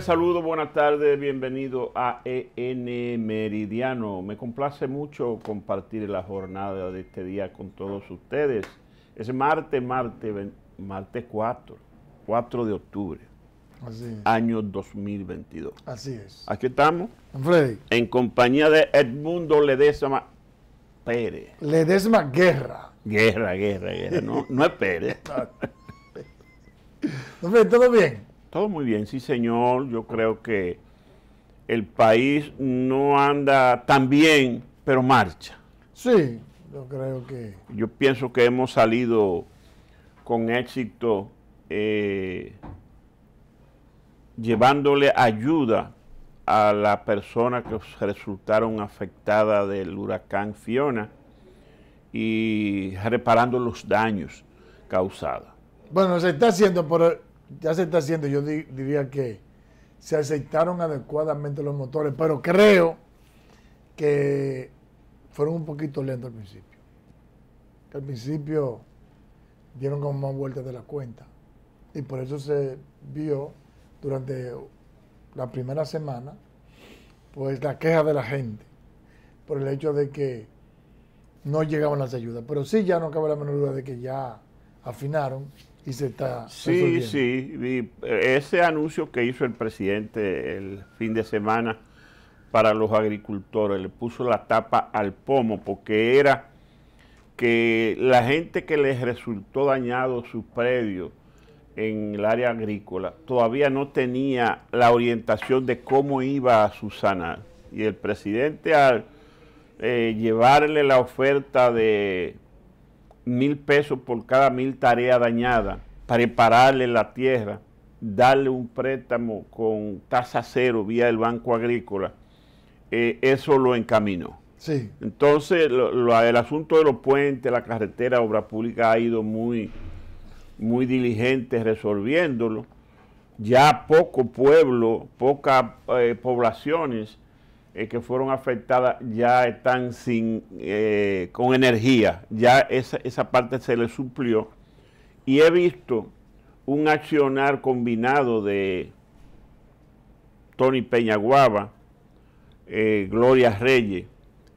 saludos, buenas tardes, bienvenido a EN Meridiano. Me complace mucho compartir la jornada de este día con todos ustedes. Es martes, martes, martes 4, 4 de octubre. Año 2022. Así es. Aquí estamos. En compañía de Edmundo Ledesma Pérez. Ledesma Guerra. Guerra, guerra, guerra. No, no es Pérez. ¿todo bien? Todo muy bien, sí señor. Yo creo que el país no anda tan bien, pero marcha. Sí, yo creo que... Yo pienso que hemos salido con éxito eh, llevándole ayuda a las personas que resultaron afectadas del huracán Fiona y reparando los daños causados. Bueno, se está haciendo por ya se está haciendo, yo diría que se aceptaron adecuadamente los motores, pero creo que fueron un poquito lentos al principio. al principio dieron como más vueltas de la cuenta. Y por eso se vio durante la primera semana, pues la queja de la gente por el hecho de que no llegaban las ayudas. Pero sí ya no cabe la menor duda de que ya afinaron Sí, sí. ese anuncio que hizo el presidente el fin de semana para los agricultores, le puso la tapa al pomo porque era que la gente que les resultó dañado su predio en el área agrícola todavía no tenía la orientación de cómo iba a su sanar. Y el presidente al eh, llevarle la oferta de mil pesos por cada mil tareas dañadas, prepararle la tierra, darle un préstamo con tasa cero vía el Banco Agrícola, eh, eso lo encaminó. Entonces, el asunto de los puentes, la carretera, obra pública ha ido muy, muy diligente resolviéndolo. Ya poco pueblo, pocas eh, poblaciones eh, que fueron afectadas ya están sin, eh, con energía, ya esa, esa parte se les suplió. Y he visto un accionar combinado de Tony Peñaguaba, eh, Gloria Reyes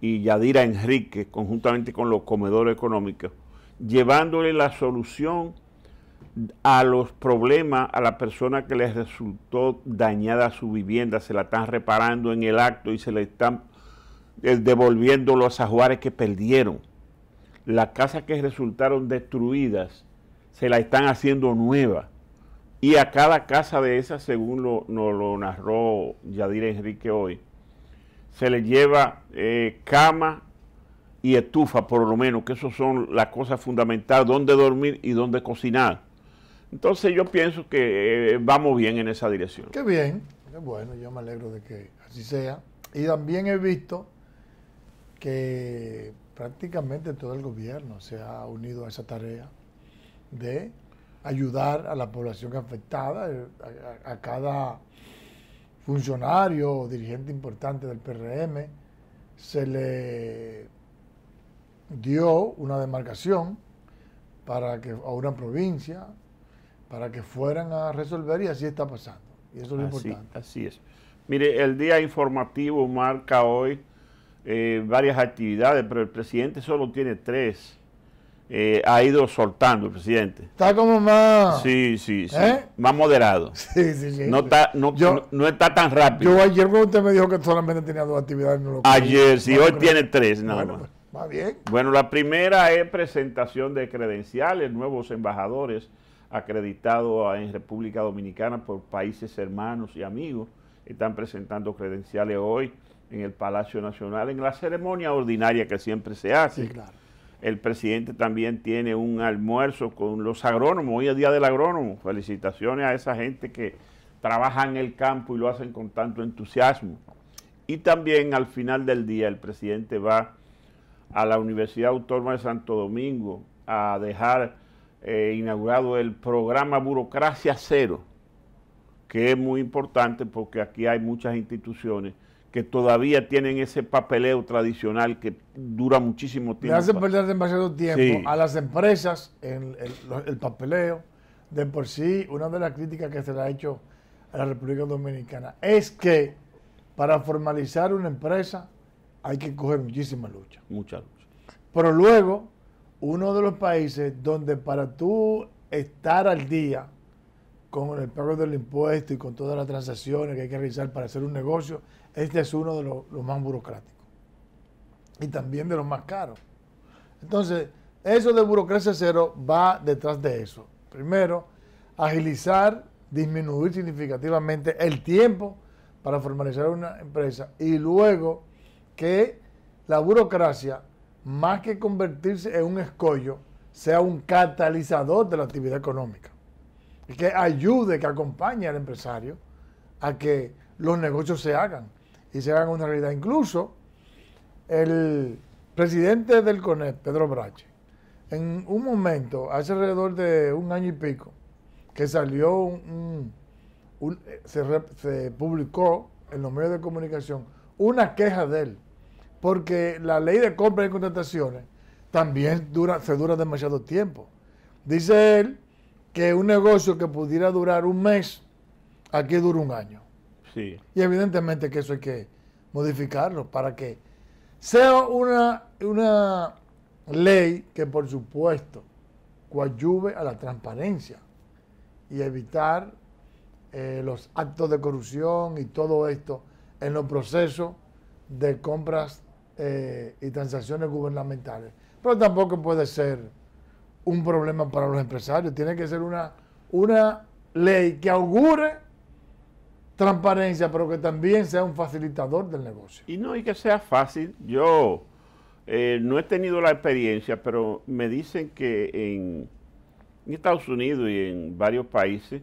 y Yadira Enrique, conjuntamente con los comedores económicos, llevándole la solución a los problemas, a la persona que les resultó dañada su vivienda, se la están reparando en el acto y se le están eh, devolviendo los ajuares que perdieron. Las casas que resultaron destruidas se la están haciendo nueva. Y a cada casa de esas, según lo, nos lo narró Yadir Enrique hoy, se le lleva eh, cama y estufa, por lo menos, que eso son las cosas fundamentales, dónde dormir y dónde cocinar entonces yo pienso que eh, vamos bien en esa dirección. Qué bien, qué bueno, yo me alegro de que así sea. Y también he visto que prácticamente todo el gobierno se ha unido a esa tarea de ayudar a la población afectada, eh, a, a cada funcionario o dirigente importante del PRM, se le dio una demarcación para que a una provincia, para que fueran a resolver y así está pasando. Y eso es lo importante. Así es. Mire, el día informativo marca hoy eh, varias actividades, pero el presidente solo tiene tres. Eh, ha ido soltando el presidente. Está como más. Sí, sí, ¿eh? Más moderado. Sí, sí, sí. No está, no, no, está tan rápido. Yo ayer cuando usted me dijo que solamente tenía dos actividades. ayer, sí, hoy tiene tres nada más. Pues, va bien. Bueno, la primera es presentación de credenciales, nuevos embajadores acreditado en República Dominicana por países hermanos y amigos. Están presentando credenciales hoy en el Palacio Nacional, en la ceremonia ordinaria que siempre se hace. El presidente también tiene un almuerzo con los agrónomos, hoy es Día del Agrónomo. Felicitaciones a esa gente que trabaja en el campo y lo hacen con tanto entusiasmo. Y también al final del día el presidente va a la Universidad Autónoma de Santo Domingo a dejar eh, inaugurado el programa Burocracia Cero, que es muy importante porque aquí hay muchas instituciones que todavía tienen ese papeleo tradicional que dura muchísimo tiempo. Le hace perder demasiado tiempo a las empresas en el, el, papeleo. De por sí, una de las críticas que se le ha hecho a la República Dominicana es que para formalizar una empresa hay que coger muchísima lucha. Mucha lucha. Pero luego uno de los países donde para tú estar al día con el pago del impuesto y con todas las transacciones que hay que realizar para hacer un negocio, este es uno de los, más burocráticos y también de los más caros. Entonces, eso de burocracia cero va detrás de eso. Primero, agilizar, disminuir significativamente el tiempo para formalizar una empresa y luego que la burocracia más que convertirse en un escollo, sea un catalizador de la actividad económica. Y que ayude, que acompañe al empresario a que los negocios se hagan y se hagan una realidad. Incluso el presidente del CONEP, Pedro Brache, en un momento, hace alrededor de un año y pico, que salió un, eh, se publicó en los medios de comunicación una queja de él porque la ley de compras y contrataciones también se dura demasiado tiempo. Dice él que un negocio que pudiera durar un mes, aquí dura un año. Sí. Y evidentemente que eso hay que modificarlo para que sea una, una ley que por supuesto coadyuve a la transparencia y evitar eh, los actos de corrupción y todo esto en los procesos de compras eh, y transacciones gubernamentales. Pero tampoco puede ser un problema para los empresarios. Tiene que ser una, una ley que augure transparencia, pero que también sea un facilitador del negocio. Y no, y que sea fácil. Yo eh, no he tenido la experiencia, pero me dicen que en Estados Unidos y en varios países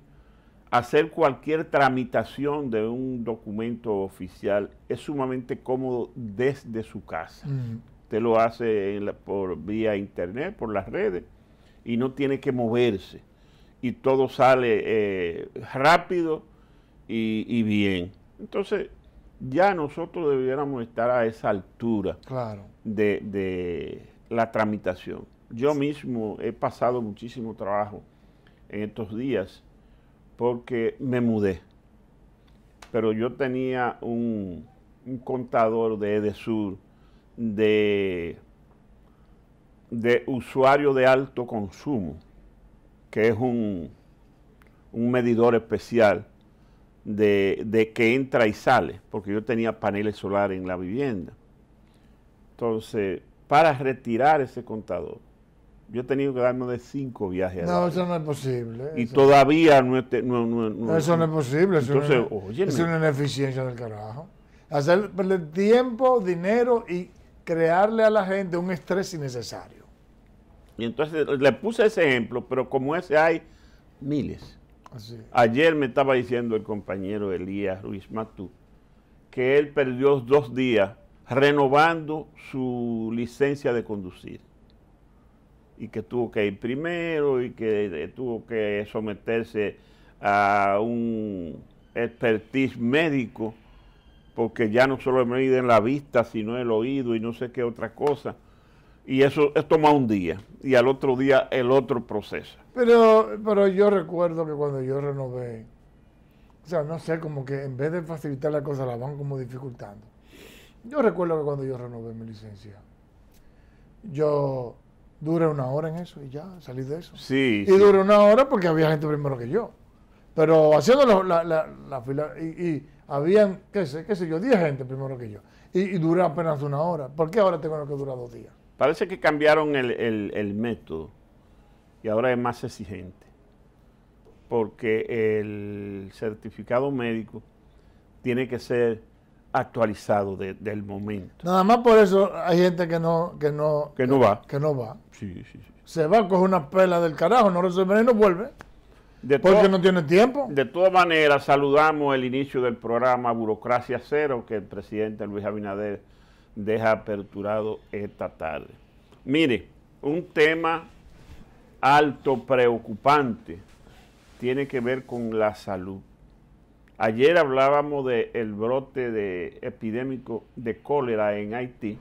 hacer cualquier tramitación de un documento oficial es sumamente cómodo desde su casa. Te mm. Usted lo hace por vía internet, por las redes, y no tiene que moverse. Y todo sale eh, rápido y, bien. Entonces, ya nosotros debiéramos estar a esa altura claro. de, de la tramitación. Yo mismo he pasado muchísimo trabajo en estos días porque me mudé. Pero yo tenía un, contador de EDESUR de, usuario de alto consumo, que es un, medidor especial de, de, que entra y sale, porque yo tenía paneles solares en la vivienda. Entonces, para retirar ese contador, yo he tenido que darme de cinco viajes. No, eso no es posible. Y todavía no, es Eso no es posible. es, una, ineficiencia del carajo. Hacer perder tiempo, dinero y crearle a la gente un estrés innecesario. Y entonces le puse ese ejemplo, pero como ese hay miles. Ayer me estaba diciendo el compañero Elías Ruiz Matú que él perdió dos días renovando su licencia de conducir y que tuvo que ir primero y que eh, tuvo que someterse a un expertise médico, porque ya no solo me miden la vista, sino el oído y no sé qué otra cosa. Y eso es tomar un día, y al otro día el otro proceso. Pero, pero yo recuerdo que cuando yo renové, o sea, no sé, como que en vez de facilitar la cosa, la van como dificultando. Yo recuerdo que cuando yo renové mi licencia, yo dura una hora en eso y ya, salí de eso. Sí. Y dura una hora porque había gente primero que yo. Pero haciendo la, fila y, habían, qué sé, qué sé yo, 10 gente primero que yo. Y, dura apenas una hora. ¿Por qué ahora tengo que durar dos días? Parece que cambiaron el método y ahora es más exigente. Porque el certificado médico tiene que ser actualizado de, del momento. Nada más por eso hay gente que no, que no, que no va. Que no va. Sí, sí, Se va, coge una pela del carajo, no resuelve y no vuelve. porque no tiene tiempo. De todas maneras, saludamos el inicio del programa Burocracia Cero que el presidente Luis Abinader deja aperturado esta tarde. Mire, un tema alto preocupante tiene que ver con la salud. Ayer hablábamos del brote de epidémico de cólera en Haití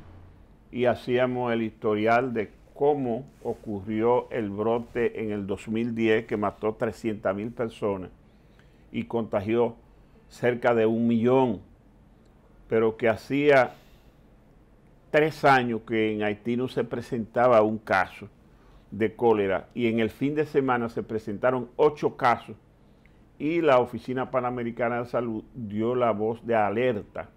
y hacíamos el historial de cómo ocurrió el brote en el 2010 que mató 300 mil personas y contagió cerca de un millón, pero que hacía tres años que en Haití no se presentaba un caso de cólera y en el fin de semana se presentaron ocho casos y la Oficina Panamericana de Salud dio la voz de alerta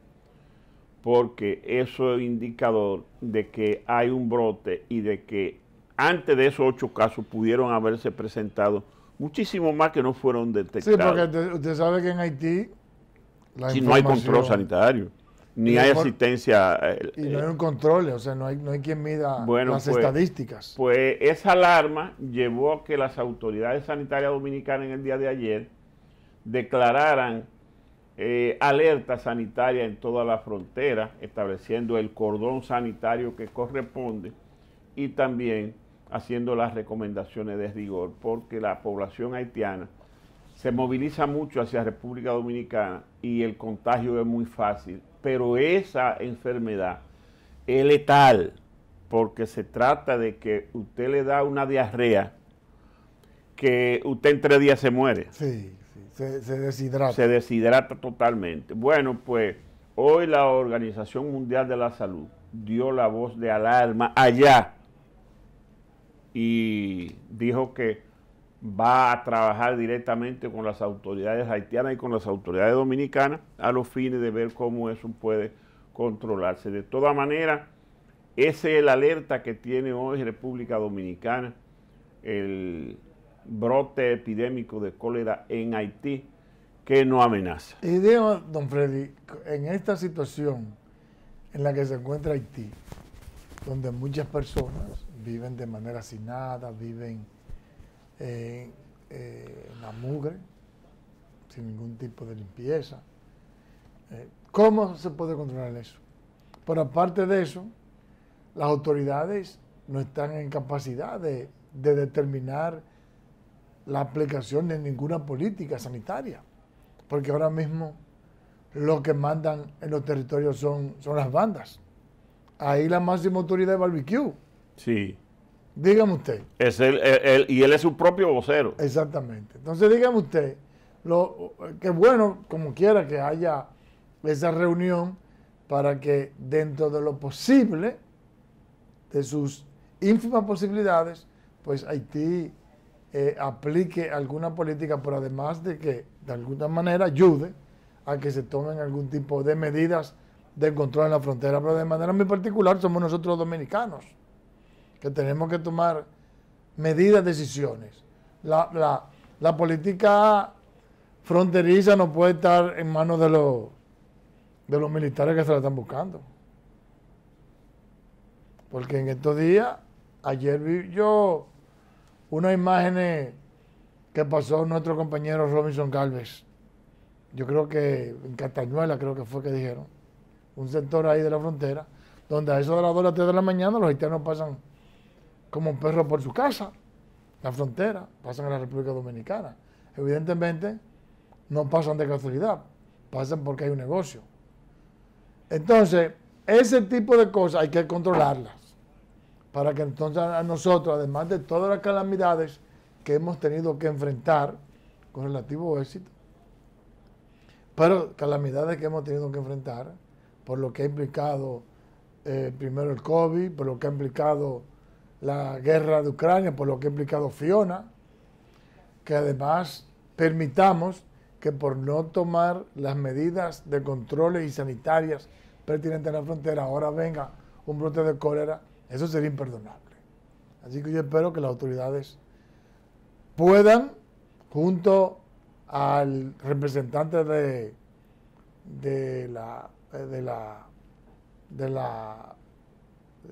porque eso es indicador de que hay un brote y de que antes de esos ocho casos pudieron haberse presentado muchísimo más que no fueron detectados. Sí, porque usted sabe que en Haití... si no hay control sanitario, ni hay asistencia... y eh, no hay eh, un control, o sea, no hay, quien mida las pues, estadísticas. Pues esa alarma llevó a que las autoridades sanitarias dominicanas en el día de ayer declararan eh, alerta sanitaria en toda la frontera, estableciendo el cordón sanitario que corresponde y también haciendo las recomendaciones de rigor, porque la población haitiana se moviliza mucho hacia República Dominicana y el contagio es muy fácil, pero esa enfermedad es letal, porque se trata de que usted le da una diarrea que usted en tres días se muere. Sí. Se, deshidrata. Se deshidrata totalmente. Bueno, pues hoy la Organización Mundial de la Salud dio la voz de alarma allá y dijo que va a trabajar directamente con las autoridades haitianas y con las autoridades dominicanas a los fines de ver cómo eso puede controlarse. De toda manera, ese es el alerta que tiene hoy República Dominicana, el brote epidémico de cólera en Haití que no amenaza. Y digo, don Freddy, en esta situación en la que se encuentra Haití, donde muchas personas viven de manera sin nada, viven eh, eh, en la mugre, sin ningún tipo de limpieza, eh, ¿cómo se puede controlar eso? Por aparte de eso, las autoridades no están en capacidad de determinar la aplicación de ninguna política sanitaria, porque ahora mismo lo que mandan en los territorios son, son las bandas. Ahí la máxima autoridad de barbecue. Sí. Dígame usted. Es y él es su propio vocero. Exactamente. Entonces dígame usted, lo, que bueno, como quiera que haya esa reunión para que dentro de lo posible, de sus ínfimas posibilidades, pues Haití eh, aplique alguna política, pero además de que de alguna manera ayude a que se tomen algún tipo de medidas de control en la frontera, pero de manera muy particular somos nosotros dominicanos, que tenemos que tomar medidas, decisiones. La, política fronteriza no puede estar en manos de los, de los militares que se la están buscando. Porque en estos días, ayer vi yo unas imágenes que pasó nuestro compañero Robinson Galvez, Yo creo que en Castañuela, creo que fue que dijeron, un sector ahí de la frontera, donde a eso de las 2 a 3 de la mañana los haitianos pasan como un perro por su casa, la frontera, pasan a la República Dominicana. Evidentemente, no pasan de casualidad, pasan porque hay un negocio. Entonces, ese tipo de cosas hay que controlarlas para que entonces a nosotros, además de todas las calamidades que hemos tenido que enfrentar con relativo éxito, pero calamidades que hemos tenido que enfrentar, por lo que ha implicado eh, primero el COVID, por lo que ha implicado la guerra de Ucrania, por lo que ha implicado Fiona, que además permitamos que por no tomar las medidas de controles y sanitarias pertinentes en la frontera, ahora venga un brote de cólera eso sería imperdonable. Así que yo espero que las autoridades puedan, junto al representante de, de la eh, de la de la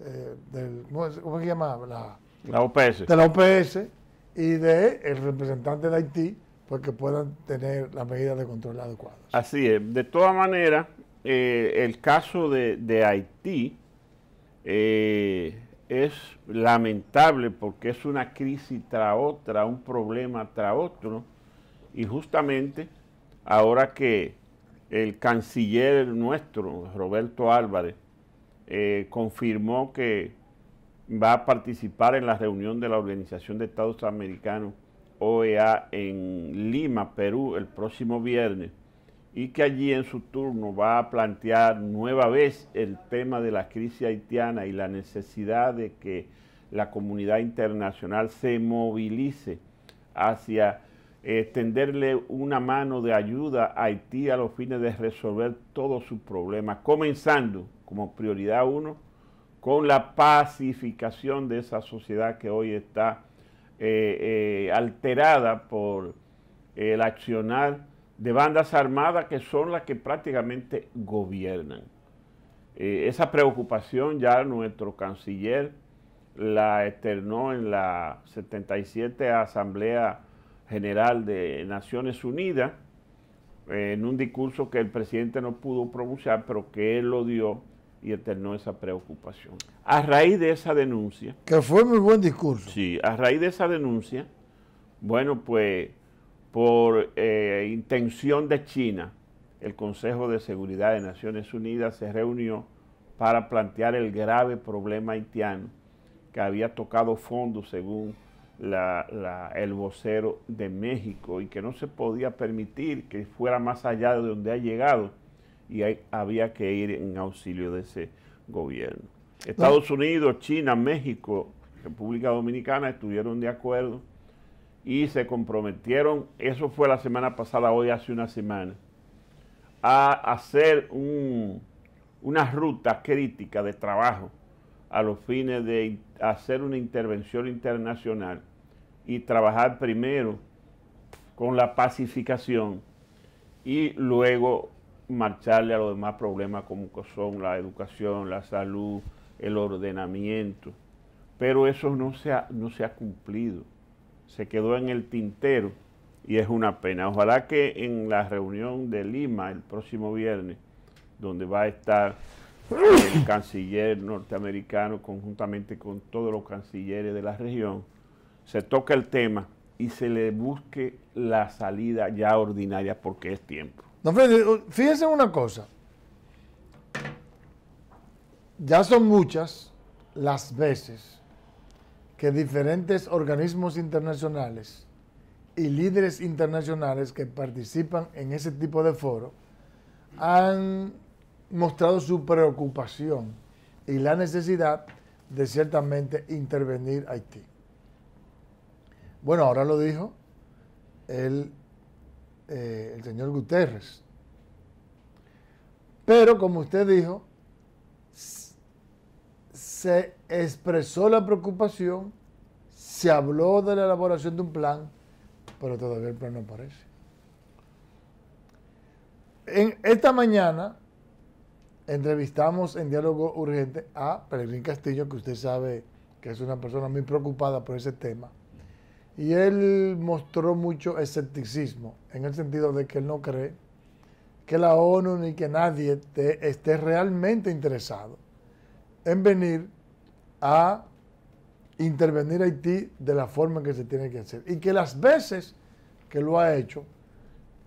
eh, del, ¿cómo se llama? La, OPS. De la OPS y de el representante de Haití, pues que puedan tener las medidas de control adecuadas. Así es. De todas maneras, eh, el caso de Haití eh, es lamentable porque es una crisis tras otra, un problema tras otro, y justamente ahora que el canciller nuestro, Roberto Álvarez, eh, confirmó que va a participar en la reunión de la Organización de Estados Americanos, OEA, en Lima, Perú, el próximo viernes, y que allí en su turno va a plantear nueva vez el tema de la crisis haitiana y la necesidad de que la comunidad internacional se movilice hacia extenderle eh, una mano de ayuda a Haití a los fines de resolver todos sus problemas, comenzando como prioridad uno con la pacificación de esa sociedad que hoy está eh, eh, alterada por el accionar de bandas armadas que son las que prácticamente gobiernan. Eh, esa preocupación ya nuestro canciller la externó en la 77 Asamblea General de Naciones Unidas, eh, en un discurso que el presidente no pudo pronunciar, pero que él lo dio y eternó esa preocupación. A raíz de esa denuncia... Que fue muy buen discurso. Sí, a raíz de esa denuncia, bueno, pues por eh, intención de China, el Consejo de Seguridad de Naciones Unidas se reunió para plantear el grave problema haitiano que había tocado fondo según el vocero de México y que no se podía permitir que fuera más allá de donde ha llegado y había que ir en auxilio de ese gobierno. Estados Unidos, China, México, República Dominicana estuvieron de acuerdo y se comprometieron, eso fue la semana pasada, hoy hace una semana, a hacer una ruta crítica de trabajo a los fines de hacer una intervención internacional y trabajar primero con la pacificación y luego marcharle a los demás problemas como son la educación, la salud, el ordenamiento. Pero eso no se no se ha cumplido se quedó en el tintero y es una pena. Ojalá que en la reunión de Lima el próximo viernes, donde va a estar el canciller norteamericano conjuntamente con todos los cancilleres de la región, se toque el tema y se le busque la salida ya ordinaria porque es tiempo. No, fíjense una cosa. Ya son muchas las veces que diferentes organismos internacionales y líderes internacionales que participan en ese tipo de foro han mostrado su preocupación y la necesidad de ciertamente intervenir Haití. Bueno, ahora lo dijo el, eh, el señor Guterres. Pero como usted dijo, se expresó la preocupación, se habló de la elaboración de un plan, pero todavía el plan no aparece. En esta mañana entrevistamos en diálogo urgente a Peregrín Castillo, que usted sabe que es una persona muy preocupada por ese tema. Y él mostró mucho escepticismo, en el sentido de que él no cree que la ONU ni que nadie esté realmente interesado en venir a intervenir Haití de la forma que se tiene que hacer. Y que las veces que lo ha hecho,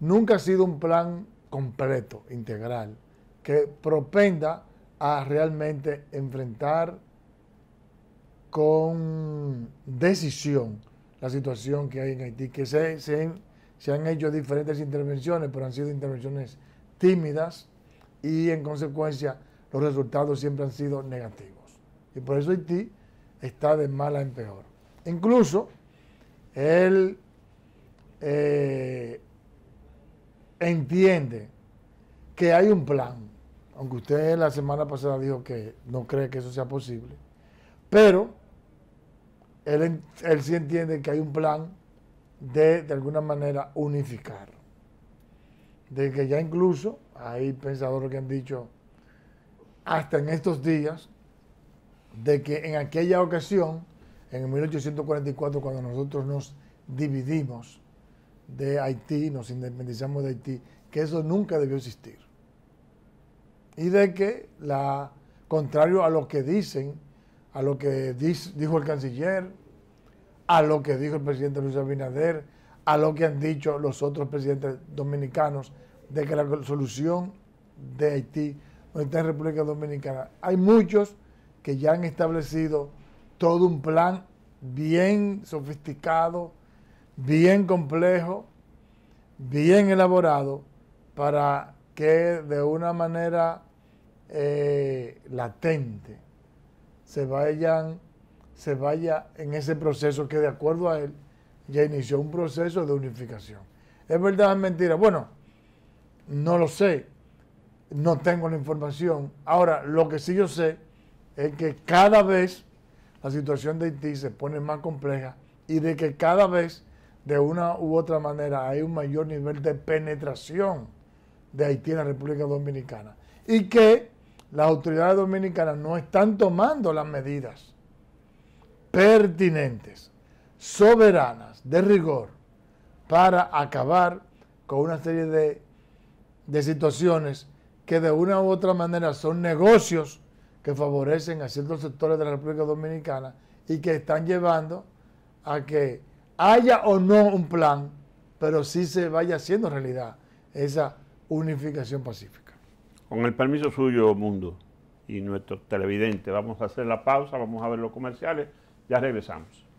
nunca ha sido un plan completo, integral, que propenda a realmente enfrentar con decisión la situación que hay en Haití, que se, se han hecho diferentes intervenciones, pero han sido intervenciones tímidas y en consecuencia los resultados siempre han sido negativos. Y por eso Haití está de mala en peor. Incluso él eh, entiende que hay un plan, aunque usted la semana pasada dijo que no cree que eso sea posible, pero él, él sí entiende que hay un plan de, de alguna manera, unificar. De que ya incluso hay pensadores que han dicho hasta en estos días de que en aquella ocasión, en 1844, cuando nosotros nos dividimos de Haití, nos independizamos de Haití, que eso nunca debió existir. Y de que, la, contrario a lo que dicen, a lo que dijo el canciller, a lo que dijo el presidente Luis Abinader, a lo que han dicho los otros presidentes dominicanos, de que la solución de Haití donde está en República Dominicana. Hay muchos que ya han establecido todo un plan bien sofisticado, bien complejo, bien elaborado, para que de una manera eh, latente se vayan, se vaya en ese proceso que de acuerdo a él ya inició un proceso de unificación. ¿Es verdad o es mentira? Bueno, no lo sé no tengo la información. Ahora, lo que sí yo sé es que cada vez la situación de Haití se pone más compleja y de que cada vez, de una u otra manera, hay un mayor nivel de penetración de Haití en la República Dominicana. Y que las autoridades dominicanas no están tomando las medidas pertinentes, soberanas, de rigor, para acabar con una serie de, de situaciones que de una u otra manera son negocios que favorecen a ciertos sectores de la República Dominicana y que están llevando a que haya o no un plan, pero sí se vaya haciendo realidad esa unificación pacífica. Con el permiso suyo, Mundo, y nuestro televidente, vamos a hacer la pausa, vamos a ver los comerciales, ya regresamos.